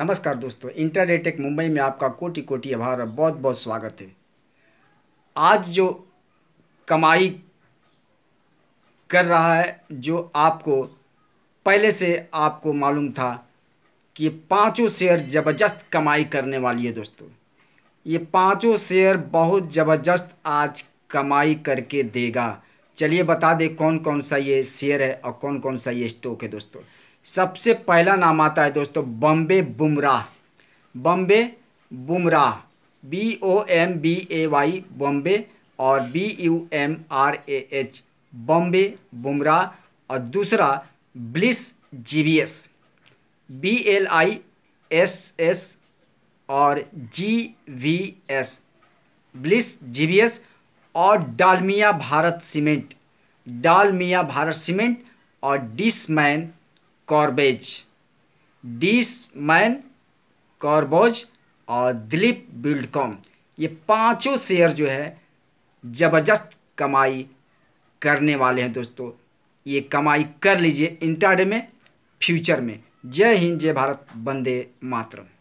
नमस्कार दोस्तों इंटरडेटेक मुंबई में आपका कोटि कोटि आभार और बहुत बहुत स्वागत है आज जो कमाई कर रहा है जो आपको पहले से आपको मालूम था कि पांचों पाँचों शेयर ज़बरदस्त कमाई करने वाली है दोस्तों ये पाँचों शेयर बहुत ज़बरदस्त आज कमाई करके देगा चलिए बता दे कौन कौन सा ये शेयर है और कौन कौन सा ये स्टॉक है दोस्तों सबसे पहला नाम आता है दोस्तों Bombay Bumrah Bombay Bumrah B O M B ए वाई बॉम्बे और B you M R A H Bombay Bumrah और दूसरा bliss G B S B L I S S और जी V S bliss G B S और डालमिया भारत सीमेंट डालमिया भारत सीमेंट और डिसमैन कॉर्बेज डीस मैन कॉर्बोज और दिलीप बिल्डकॉम ये पांचों शेयर जो है ज़बरदस्त कमाई करने वाले हैं दोस्तों ये कमाई कर लीजिए इंटरडे में फ्यूचर में जय हिंद जय भारत बंदे मातरम